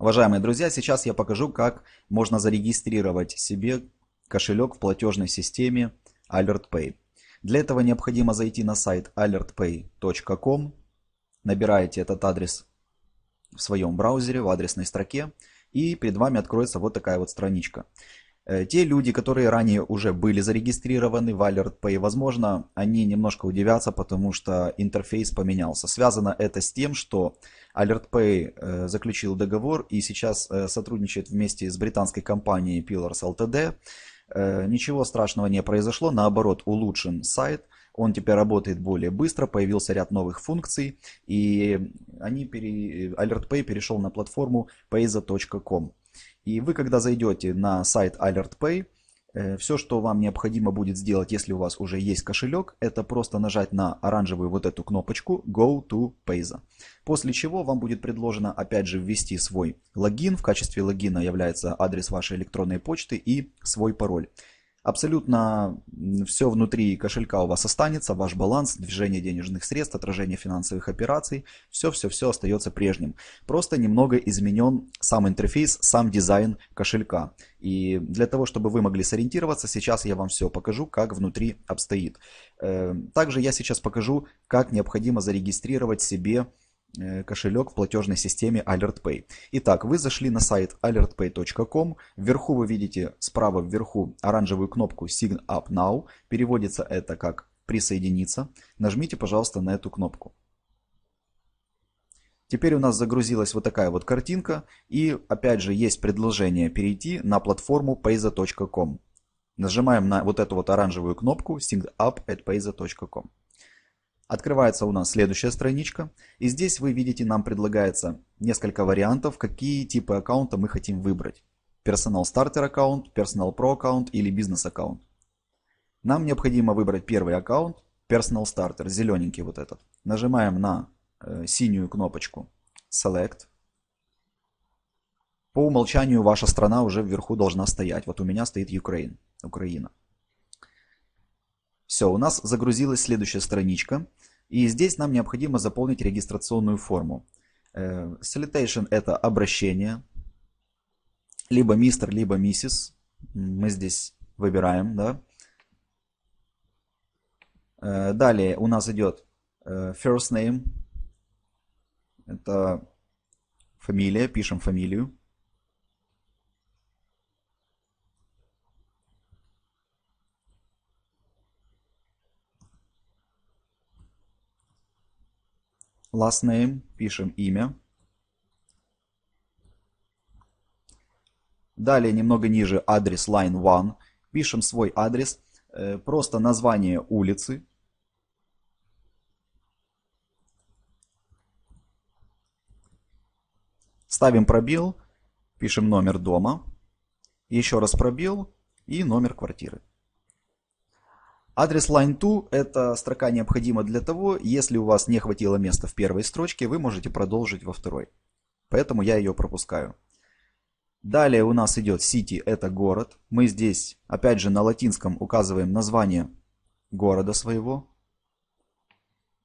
Уважаемые друзья, сейчас я покажу, как можно зарегистрировать себе кошелек в платежной системе AlertPay. Для этого необходимо зайти на сайт alertpay.com, набираете этот адрес в своем браузере, в адресной строке, и перед вами откроется вот такая вот страничка. Э, те люди, которые ранее уже были зарегистрированы в AlertPay, возможно, они немножко удивятся, потому что интерфейс поменялся. Связано это с тем, что AlertPay э, заключил договор и сейчас э, сотрудничает вместе с британской компанией Pillars Ltd. Ничего страшного не произошло, наоборот, улучшен сайт – он теперь работает более быстро, появился ряд новых функций, и они пере... AlertPay перешел на платформу payza.com. И вы, когда зайдете на сайт AlertPay, э, все, что вам необходимо будет сделать, если у вас уже есть кошелек, это просто нажать на оранжевую вот эту кнопочку Go to Payza. После чего вам будет предложено опять же ввести свой логин. В качестве логина является адрес вашей электронной почты и свой пароль. Абсолютно все внутри кошелька у вас останется, ваш баланс, движение денежных средств, отражение финансовых операций, все-все-все остается прежним. Просто немного изменен сам интерфейс, сам дизайн кошелька. И для того, чтобы вы могли сориентироваться, сейчас я вам все покажу, как внутри обстоит. Э, также я сейчас покажу, как необходимо зарегистрировать себе Э, кошелек в платежной системе AlertPay. Итак, вы зашли на сайт alertpay.com, вверху вы видите справа вверху оранжевую кнопку Sign Up Now, переводится это как присоединиться. Нажмите, пожалуйста, на эту кнопку. Теперь у нас загрузилась вот такая вот картинка. И опять же есть предложение перейти на платформу payza.com. Нажимаем на вот эту вот оранжевую кнопку Sign Up at payza.com. Открывается у нас следующая страничка. И здесь вы видите, нам предлагается несколько вариантов, какие типы аккаунта мы хотим выбрать. Personal Starter аккаунт, Personal Pro аккаунт или Business аккаунт. Нам необходимо выбрать первый аккаунт, Personal Starter, зелененький вот этот. Нажимаем на э, синюю кнопочку Select. По умолчанию ваша страна уже вверху должна стоять. Вот у меня стоит Ukraine, Украина. Все, у нас загрузилась следующая страничка. И здесь нам необходимо заполнить регистрационную форму. Э, Salutation – это обращение. Либо мистер, либо миссис. Мы здесь выбираем, да. Э, далее у нас идет э, first name. Это фамилия, пишем фамилию. last name, пишем имя. Далее немного ниже адрес line 1, пишем свой адрес, э, просто название улицы. Ставим пробел, пишем номер дома, еще раз пробел и номер квартиры. Адрес line2 – это строка необходима для того, если у вас не хватило места в первой строчке, вы можете продолжить во второй. Поэтому я ее пропускаю. Далее у нас идет city – это город. Мы здесь, опять же, на латинском указываем название города своего.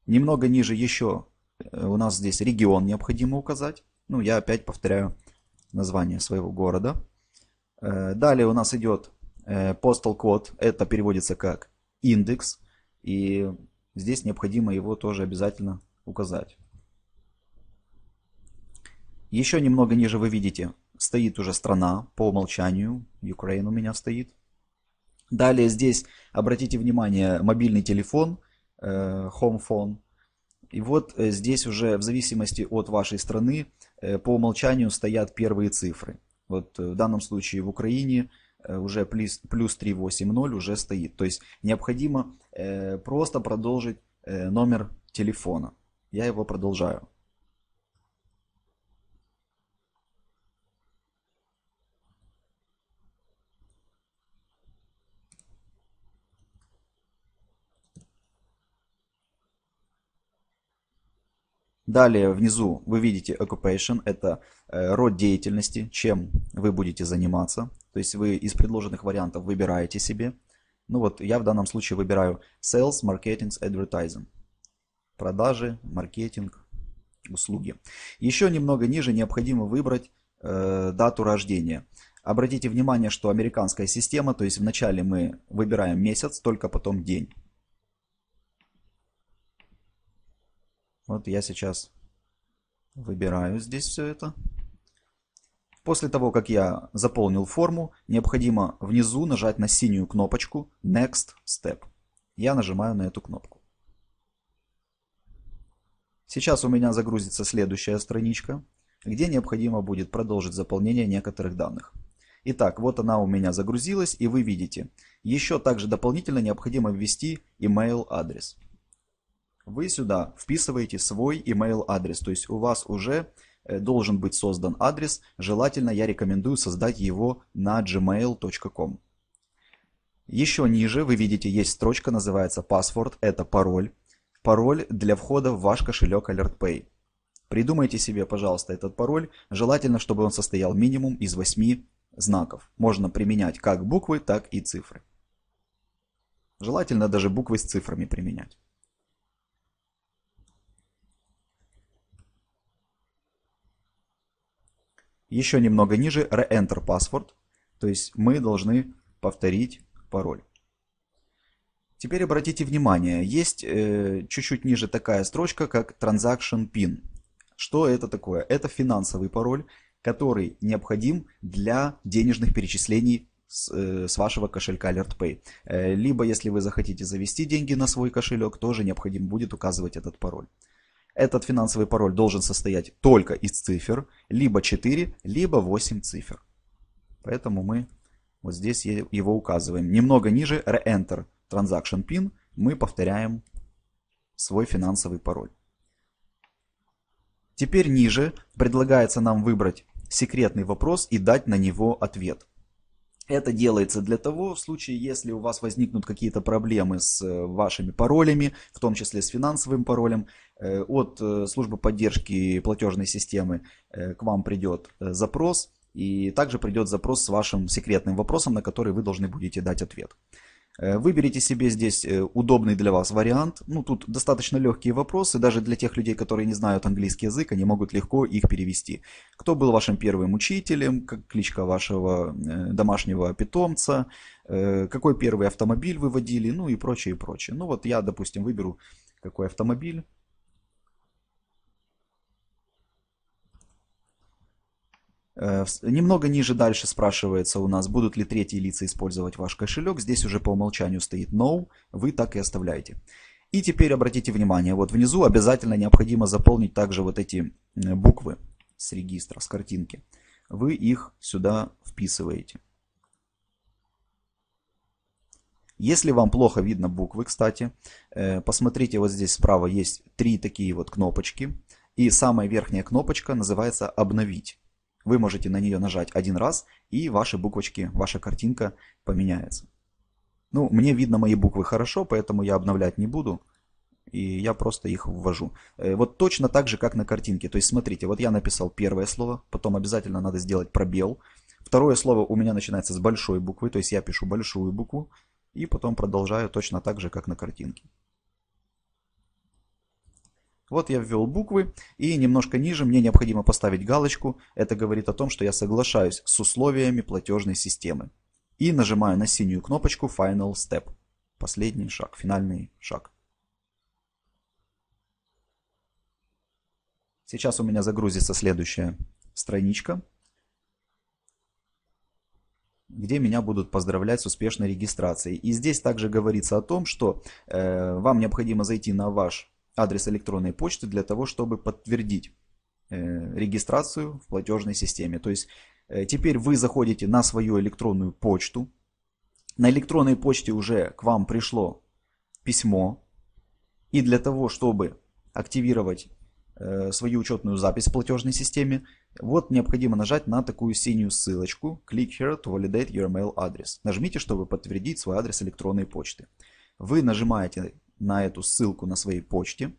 Немного ниже еще э, у нас здесь регион необходимо указать. Ну, я опять повторяю название своего города. Э, далее у нас идет э, postal код. Это переводится как индекс, и здесь необходимо его тоже обязательно указать. Еще немного ниже вы видите, стоит уже страна по умолчанию, Украина у меня стоит. Далее здесь обратите внимание мобильный телефон, э, home phone. И вот э, здесь уже в зависимости от вашей страны э, по умолчанию стоят первые цифры. Вот в данном случае в Украине Э, уже плюс, плюс 380 уже стоит. То есть необходимо э, просто продолжить э, номер телефона. Я его продолжаю. Далее внизу вы видите occupation, это э, род деятельности, чем вы будете заниматься. То есть вы из предложенных вариантов выбираете себе. Ну вот я в данном случае выбираю Sales, Marketing, Advertising. Продажи, маркетинг, услуги. Еще немного ниже необходимо выбрать э, дату рождения. Обратите внимание, что американская система, то есть вначале мы выбираем месяц, только потом день. Вот я сейчас выбираю здесь все это. После того, как я заполнил форму, необходимо внизу нажать на синюю кнопочку Next Step. Я нажимаю на эту кнопку. Сейчас у меня загрузится следующая страничка, где необходимо будет продолжить заполнение некоторых данных. Итак, вот она у меня загрузилась, и вы видите. Еще также дополнительно необходимо ввести email адрес. Вы сюда вписываете свой email адрес, то есть у вас уже Э, должен быть создан адрес. Желательно я рекомендую создать его на gmail.com. Еще ниже вы видите есть строчка, называется паспорт, это пароль. Пароль для входа в ваш кошелек AlertPay. Придумайте себе, пожалуйста, этот пароль. Желательно, чтобы он состоял минимум из 8 знаков. Можно применять как буквы, так и цифры. Желательно даже буквы с цифрами применять. Еще немного ниже re-enter password, то есть мы должны повторить пароль. Теперь обратите внимание, есть э, чуть-чуть ниже такая строчка, как transaction pin. Что это такое? Это финансовый пароль, который необходим для денежных перечислений с, э, с вашего кошелька AlertPay. Э, либо если вы захотите завести деньги на свой кошелек, тоже необходимо будет указывать этот пароль. Этот финансовый пароль должен состоять только из цифр, либо 4, либо 8 цифр. Поэтому мы вот здесь его указываем. Немного ниже Re-Enter Transaction PIN мы повторяем свой финансовый пароль. Теперь ниже предлагается нам выбрать секретный вопрос и дать на него ответ. Это делается для того, в случае, если у вас возникнут какие-то проблемы с э, вашими паролями, в том числе с финансовым паролем, э, от э, службы поддержки платежной системы к вам придет запрос, и также придет запрос с вашим секретным вопросом, на который вы должны будете дать ответ. Э, выберите себе здесь э, удобный для вас вариант. Ну, тут достаточно легкие вопросы, даже для тех людей, которые не знают английский язык, они могут легко их перевести. Кто был вашим первым учителем, как кличка вашего э, домашнего питомца, какой первый автомобиль вы водили, ну и прочее, и прочее. Ну вот я, допустим, выберу какой автомобиль. Э, немного ниже дальше спрашивается у нас, будут ли третьи лица использовать ваш кошелек. Здесь уже по умолчанию стоит No, вы так и оставляете. И теперь обратите внимание, вот внизу обязательно необходимо заполнить также вот эти э, буквы с регистра, с картинки. Вы их сюда вписываете. Если вам плохо видно буквы, кстати, э, посмотрите, вот здесь справа есть три такие вот кнопочки. И самая верхняя кнопочка называется «Обновить». Вы можете на нее нажать один раз, и ваши буквочки, ваша картинка поменяется. Ну, мне видно мои буквы хорошо, поэтому я обновлять не буду. И я просто их ввожу. Э, вот точно так же, как на картинке. То есть, смотрите, вот я написал первое слово, потом обязательно надо сделать пробел. Второе слово у меня начинается с большой буквы, то есть я пишу большую букву. И потом продолжаю точно так же, как на картинке. Вот я ввел буквы, и немножко ниже мне необходимо поставить галочку. Это говорит о том, что я соглашаюсь с условиями платежной системы. И нажимаю на синюю кнопочку Final Step. Последний шаг, финальный шаг. Сейчас у меня загрузится следующая страничка, где меня будут поздравлять с успешной регистрацией. И здесь также говорится о том, что э, вам необходимо зайти на ваш адрес электронной почты для того, чтобы подтвердить э, регистрацию в платежной системе. То есть э, теперь вы заходите на свою электронную почту. На электронной почте уже к вам пришло письмо. И для того, чтобы активировать э, свою учетную запись в платежной системе, вот необходимо нажать на такую синюю ссылочку «Click here to validate your mail address». Нажмите, чтобы подтвердить свой адрес электронной почты. Вы нажимаете на эту ссылку на своей почте,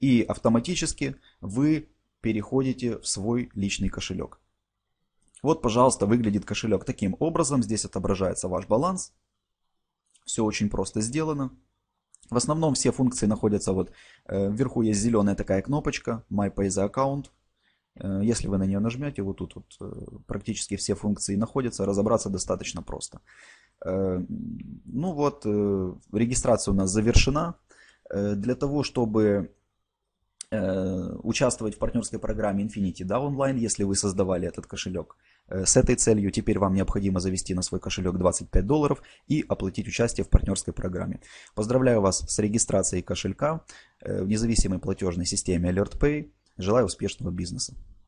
и автоматически вы переходите в свой личный кошелек. Вот, пожалуйста, выглядит кошелек таким образом. Здесь отображается ваш баланс. Все очень просто сделано. В основном все функции находятся вот э, вверху есть зеленая такая кнопочка My Pay the Account. Э, если вы на нее нажмете, вот тут вот, э, практически все функции находятся. Разобраться достаточно просто. Э, ну вот, э, регистрация у нас завершена. Э, для того, чтобы участвовать в партнерской программе Infinity да, онлайн, если вы создавали этот кошелек. С этой целью теперь вам необходимо завести на свой кошелек 25 долларов и оплатить участие в партнерской программе. Поздравляю вас с регистрацией кошелька в независимой платежной системе AlertPay. Желаю успешного бизнеса.